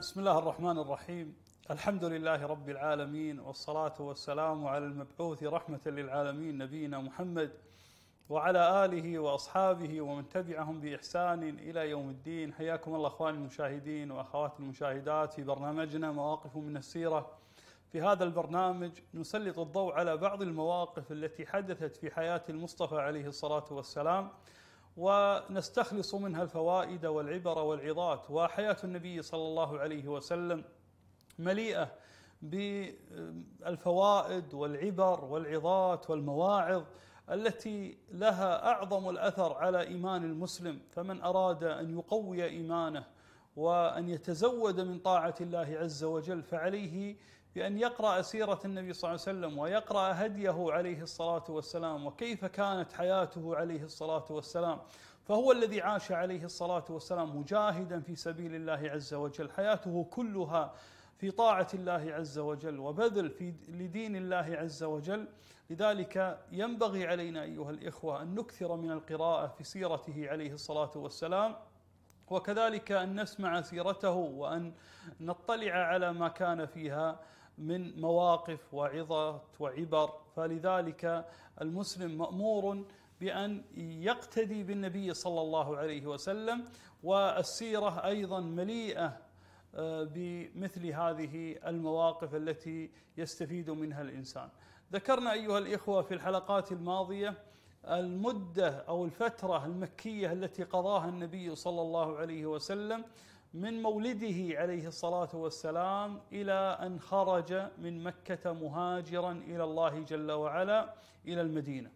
بسم الله الرحمن الرحيم الحمد لله رب العالمين والصلاة والسلام على المبعوث رحمة للعالمين نبينا محمد وعلى آله وأصحابه ومن تبعهم بإحسان إلى يوم الدين حياكم الله أخواني المشاهدين وأخواتي المشاهدات في برنامجنا مواقف من السيرة في هذا البرنامج نسلط الضوء على بعض المواقف التي حدثت في حياة المصطفى عليه الصلاة والسلام ونستخلص منها الفوائد والعبر والعظات وحياه النبي صلى الله عليه وسلم مليئه بالفوائد والعبر والعظات والمواعظ التي لها اعظم الاثر على ايمان المسلم فمن اراد ان يقوي ايمانه وان يتزود من طاعه الله عز وجل فعليه بأن يقرأ سيرة النبي صلى الله عليه وسلم ويقرأ هديه عليه الصلاة والسلام وكيف كانت حياته عليه الصلاة والسلام فهو الذي عاش عليه الصلاة والسلام مجاهدا في سبيل الله عز وجل حياته كلها في طاعة الله عز وجل وبذل في لدين الله عز وجل لذلك ينبغي علينا أيها الإخوة أن نكثر من القراءة في سيرته عليه الصلاة والسلام وكذلك أن نسمع سيرته وأن نطلع على ما كان فيها من مواقف وعظات وعبر فلذلك المسلم مامور بان يقتدي بالنبي صلى الله عليه وسلم والسيره ايضا مليئه آه، بمثل هذه المواقف التي يستفيد منها الانسان. ذكرنا ايها الاخوه في الحلقات الماضيه المده او الفتره المكيه التي قضاها النبي صلى الله عليه وسلم من مولده عليه الصلاه والسلام الى ان خرج من مكه مهاجرا الى الله جل وعلا الى المدينه.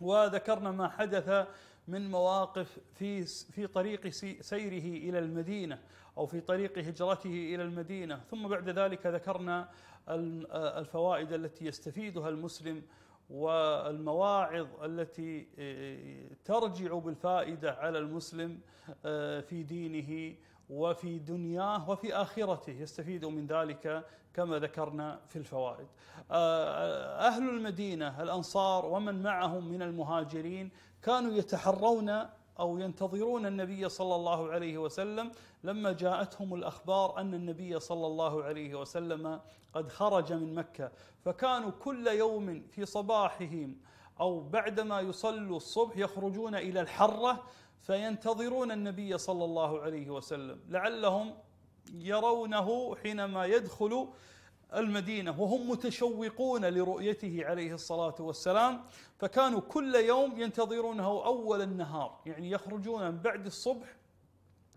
وذكرنا ما حدث من مواقف في في طريق سيره الى المدينه او في طريق هجرته الى المدينه، ثم بعد ذلك ذكرنا الفوائد التي يستفيدها المسلم والمواعظ التي آه، ترجع بالفائده على المسلم آه، في دينه وفي دنياه وفي آخرته يستفيد من ذلك كما ذكرنا في الفوائد آه، آه، أهل المدينة الأنصار ومن معهم من المهاجرين كانوا يتحرون أو ينتظرون النبي صلى الله عليه وسلم لما جاءتهم الأخبار أن النبي صلى الله عليه وسلم قد خرج من مكة فكانوا كل يوم في صباحهم أو بعدما يصلوا الصبح يخرجون إلى الحرة فينتظرون النبي صلى الله عليه وسلم لعلهم يرونه حينما يدخل المدينه وهم متشوقون لرؤيته عليه الصلاه والسلام فكانوا كل يوم ينتظرونه اول النهار يعني يخرجون من بعد الصبح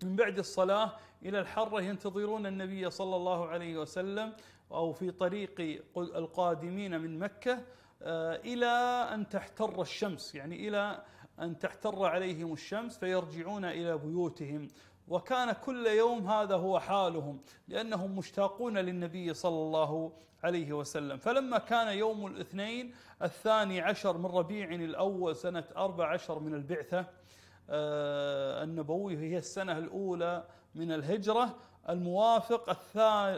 من بعد الصلاه الى الحره ينتظرون النبي صلى الله عليه وسلم او في طريق القادمين من مكه آه، الى ان تحتر الشمس يعني الى أن تحتر عليهم الشمس فيرجعون إلى بيوتهم وكان كل يوم هذا هو حالهم لأنهم مشتاقون للنبي صلى الله عليه وسلم فلما كان يوم الاثنين الثاني عشر من ربيع الأول سنة أربع عشر من البعثة آه، النبوي هي السنة الأولى من الهجرة الموافق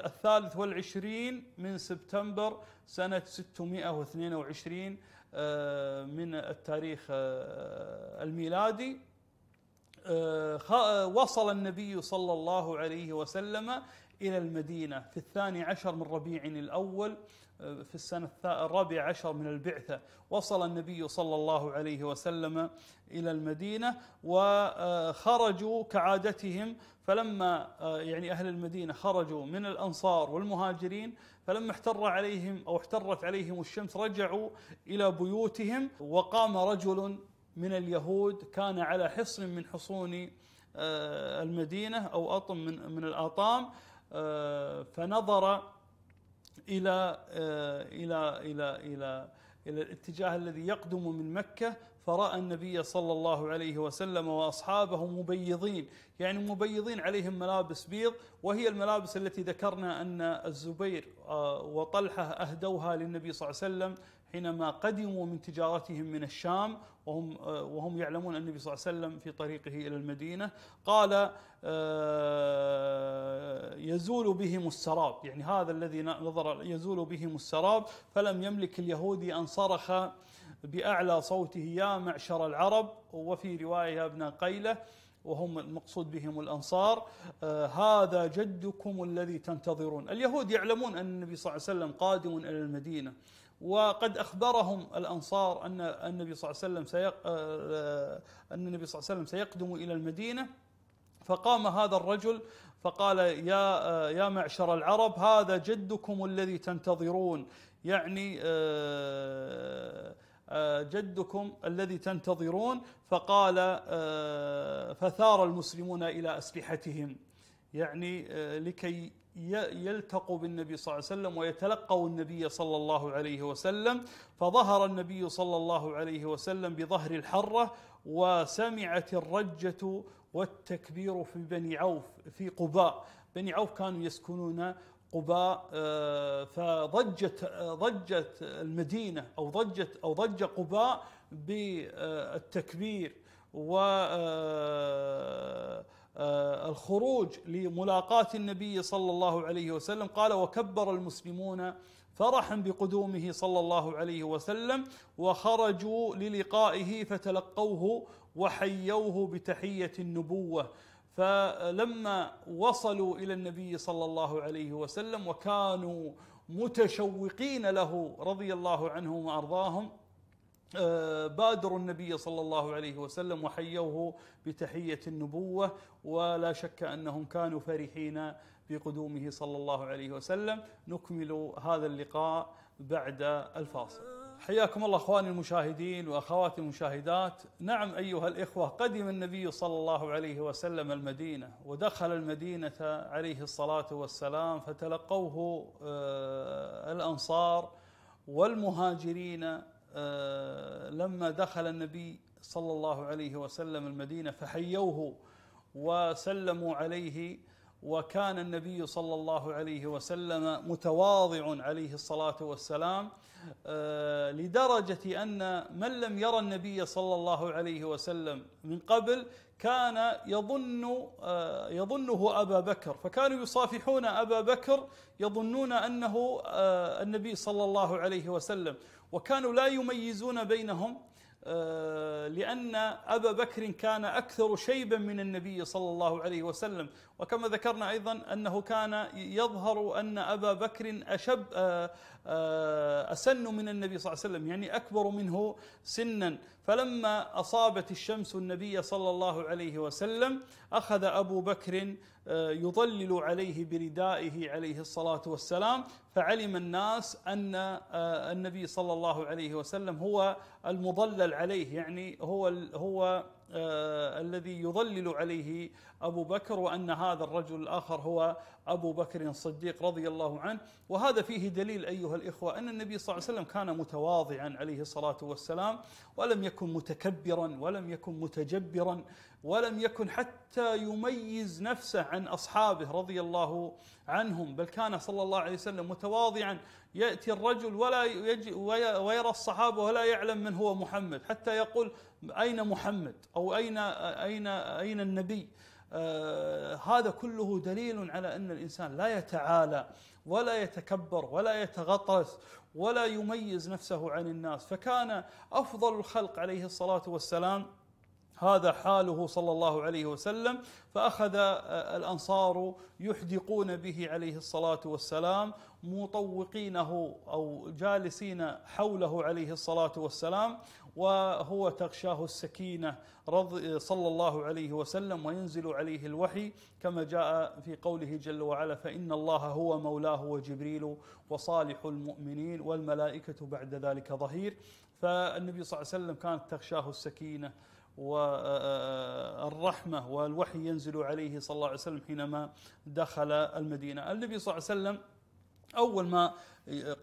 الثالث والعشرين من سبتمبر سنة 622 آه، من التاريخ آه، الميلادي آه، وصل النبي صلى الله عليه وسلم إلى المدينة في الثاني عشر من ربيع الأول في السنة الرابعة عشر من البعثة وصل النبي صلى الله عليه وسلم إلى المدينة وخرجوا كعادتهم فلما آه، يعني أهل المدينة خرجوا من الأنصار والمهاجرين فلما احتر عليهم أو احترت عليهم الشمس رجعوا إلى بيوتهم وقام رجل من اليهود كان على حصن من حصون آه، المدينة أو أطم من, الأطام آه، فنظر الى آه، الى الى الى الى الاتجاه الذي يقدم من مكه فراى النبي صلى الله عليه وسلم واصحابه مبيضين، يعني مبيضين عليهم ملابس بيض وهي الملابس التي ذكرنا ان الزبير آه، وطلحه اهدوها للنبي صلى الله عليه وسلم حينما قدموا من تجارتهم من الشام وهم آه، وهم يعلمون ان النبي صلى الله عليه وسلم في طريقه الى المدينه قال آه، يزول بهم السراب يعني هذا الذي نظر يزول بهم السراب فلم يملك اليهودي ان صرخ باعلى صوته يا معشر العرب وفي روايه ابن قيله وهم المقصود بهم الانصار آه هذا جدكم الذي تنتظرون، اليهود يعلمون ان النبي صلى الله عليه وسلم قادم الى المدينه، وقد اخبرهم الانصار ان النبي صلى الله عليه وسلم سيق آه، آه، ان النبي صلى الله عليه وسلم سيقدم الى المدينه فقام هذا الرجل فقال يا آه، يا معشر العرب هذا جدكم الذي تنتظرون يعني جدكم الذي تنتظرون فقال فثار المسلمون الى اسلحتهم يعني لكي يلتقوا بالنبي صلى الله عليه وسلم ويتلقوا النبي صلى الله عليه وسلم فظهر النبي صلى الله عليه وسلم بظهر الحره وسمعت الرجه والتكبير في بني عوف في قباء بني عوف كانوا يسكنون قباء آه، فضجت آه، ضجت المدينه او ضجت او ضج قباء بالتكبير و آه، آه، الخروج لملاقاة النبي صلى الله عليه وسلم قال وكبر المسلمون فرحا بقدومه صلى الله عليه وسلم وخرجوا للقائه فتلقوه وحيوه بتحيه النبوه فلما وصلوا الى النبي صلى الله عليه وسلم وكانوا متشوقين له رضي الله عنهم وارضاهم آه، بادروا النبي صلى الله عليه وسلم وحيوه بتحيه النبوه ولا شك انهم كانوا فرحين بقدومه صلى الله عليه وسلم نكمل هذا اللقاء بعد الفاصل حياكم الله اخواني المشاهدين واخواتي المشاهدات، نعم ايها الاخوه قدم النبي صلى الله عليه وسلم المدينه ودخل المدينه عليه الصلاه والسلام فتلقوه آه، الانصار والمهاجرين آه، لما دخل النبي صلى الله عليه وسلم المدينه فحيوه وسلموا عليه وكان النبي صلى الله عليه وسلم متواضع عليه الصلاه والسلام آه، لدرجه ان من لم يرى النبي صلى الله عليه وسلم من قبل كان يظن آه، يظنه ابا بكر فكانوا يصافحون ابا بكر يظنون انه النبي صلى الله عليه وسلم وكانوا لا يميزون بينهم آه، لأن أبا بكر كان أكثر شيبا من النبي صلى الله عليه وسلم وكما ذكرنا أيضا أنه كان يظهر أن أبا بكر أشب آه، آه، أسن من النبي صلى الله عليه وسلم يعني أكبر منه سنا فلما أصابت الشمس النبي صلى الله عليه وسلم اخذ ابو بكر آه، يظلل عليه بردائه عليه الصلاه والسلام فعلم الناس ان آه، النبي صلى الله عليه وسلم هو المضلل عليه يعني هو هو آه، الذي يظلل عليه ابو بكر وان هذا الرجل الاخر هو ابو بكر الصديق رضي الله عنه وهذا فيه دليل ايها الاخوه ان النبي صلى الله عليه وسلم كان متواضعا عليه الصلاه والسلام ولم يكن متكبرا ولم يكن متجبرا ولم يكن حتى يميز نفسه عن اصحابه رضي الله عنهم بل كان صلى الله عليه وسلم متواضعا يأتي الرجل ولا يجي ويرى الصحابة ولا يعلم من هو محمد حتى يقول أين محمد أو أين أين أين النبي آه هذا كله دليل على أن الإنسان لا يتعالى ولا يتكبر ولا يتغطرس ولا يميز نفسه عن الناس فكان أفضل الخلق عليه الصلاة والسلام هذا حاله صلى الله عليه وسلم فاخذ آه، الانصار يحدقون به عليه الصلاه والسلام مطوقينه او جالسين حوله عليه الصلاه والسلام وهو تغشاه السكينه صلى الله عليه وسلم وينزل عليه الوحي كما جاء في قوله جل وعلا فان الله هو مولاه وجبريل وصالح المؤمنين والملائكه بعد ذلك ظهير فالنبي صلى الله عليه وسلم كانت تغشاه السكينه والرحمة والوحي ينزل عليه صلى الله عليه وسلم حينما دخل المدينة النبي صلى الله عليه وسلم أول ما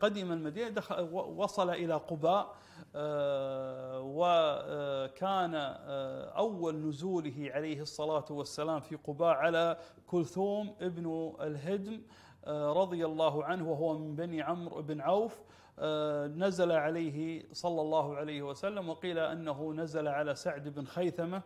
قدم المدينة دخل وصل إلى قباء آه، وكان آه، أول نزوله عليه الصلاة والسلام في قباء على كلثوم ابن الهدم آه، رضي الله عنه وهو من بني عمرو بن عوف آه، نزل عليه صلى الله عليه وسلم وقيل انه نزل على سعد بن خيثمه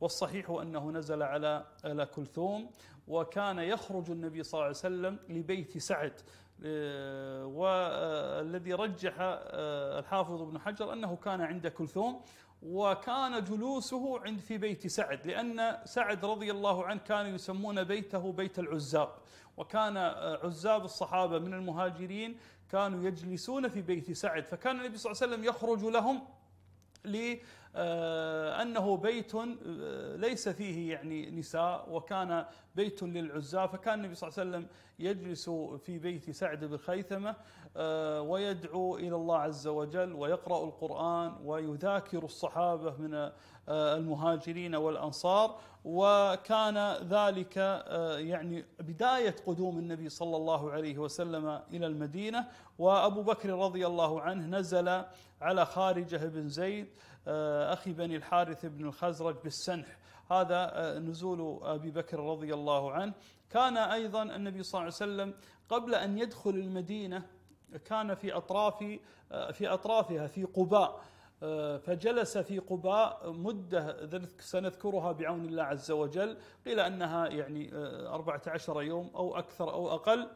والصحيح انه نزل على على كلثوم وكان يخرج النبي صلى الله عليه وسلم لبيت سعد آه، والذي رجح آه، الحافظ ابن حجر انه كان عند كلثوم وكان جلوسه عند في بيت سعد لأن سعد رضي الله عنه كانوا يسمون بيته بيت العزاب وكان عزاب الصحابة من المهاجرين كانوا يجلسون في بيت سعد فكان النبي صلى الله عليه وسلم يخرج لهم آه، أنه بيت آه، ليس فيه يعني نساء وكان بيت للعزاء فكان النبي صلى الله عليه وسلم يجلس في بيت سعد بن خيثمة آه، ويدعو إلى الله عز وجل ويقرأ القرآن ويذاكر الصحابة من المهاجرين والأنصار وكان ذلك يعني بداية قدوم النبي صلى الله عليه وسلم إلى المدينة وأبو بكر رضي الله عنه نزل على خارجه بن زيد آه، أخي بني الحارث بن الخزرج بالسنح هذا آه، نزول أبي بكر رضي الله عنه كان أيضا النبي صلى الله عليه وسلم قبل أن يدخل المدينة كان في أطراف آه، في أطرافها في قباء فجلس في قباء مدة سنذكرها بعون الله عز وجل قيل أنها يعني 14 يوم أو أكثر أو أقل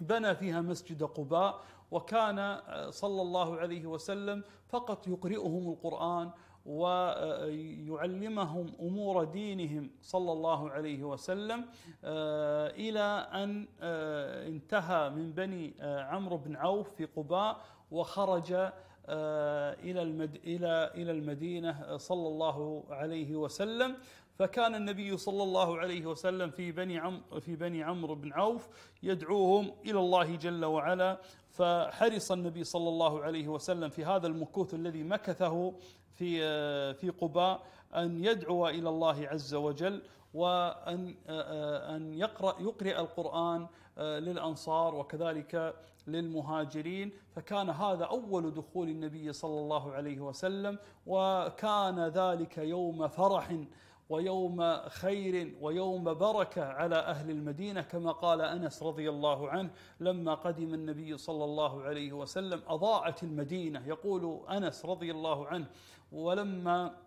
بنى فيها مسجد قباء وكان آه، صلى الله عليه وسلم فقط يقرئهم القرآن ويعلمهم امور دينهم صلى الله عليه وسلم آه، الى ان آه، انتهى من بني عمرو بن عوف في قباء وخرج الى الى الى المدينه صلى الله عليه وسلم فكان النبي صلى الله عليه وسلم في بني عمرو في بني عمرو بن عوف يدعوهم الى الله جل وعلا فحرص النبي صلى الله عليه وسلم في هذا المكوث الذي مكثه في آه، في قباء ان يدعو الى الله عز وجل وان آه، آه، ان يقرا يقرئ القران للانصار وكذلك للمهاجرين فكان هذا اول دخول النبي صلى الله عليه وسلم وكان ذلك يوم فرح ويوم خير ويوم بركه على اهل المدينه كما قال انس رضي الله عنه لما قدم النبي صلى الله عليه وسلم أضاعت المدينه يقول انس رضي الله عنه ولما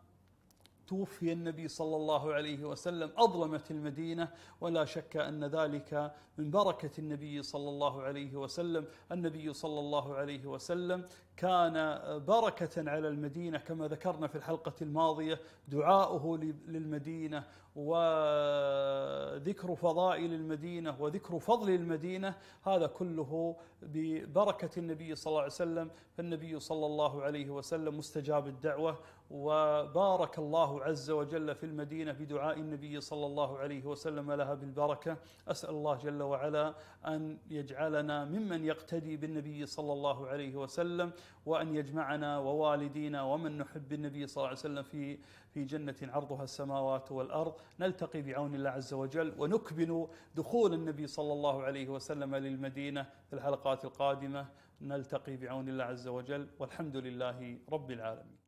توفي النبي صلى الله عليه وسلم أظلمت المدينة ولا شك أن ذلك من بركة النبي صلى الله عليه وسلم النبي صلى الله عليه وسلم كان بركة على المدينة كما ذكرنا في الحلقة الماضية دعاؤه للمدينة وذكر فضائل المدينة وذكر فضل المدينة هذا كله ببركة النبي صلى الله عليه وسلم فالنبي صلى الله عليه وسلم مستجاب الدعوة وبارك الله عز وجل في المدينة بدعاء النبي صلى الله عليه وسلم لها بالبركة أسأل الله جل وعلا أن يجعلنا ممن يقتدي بالنبي صلى الله عليه وسلم وأن يجمعنا ووالدينا ومن نحب النبي صلى الله عليه وسلم في في جنة عرضها السماوات والأرض نلتقي بعون الله عز وجل ونكبن دخول النبي صلى الله عليه وسلم للمدينة في الحلقات القادمة نلتقي بعون الله عز وجل والحمد لله رب العالمين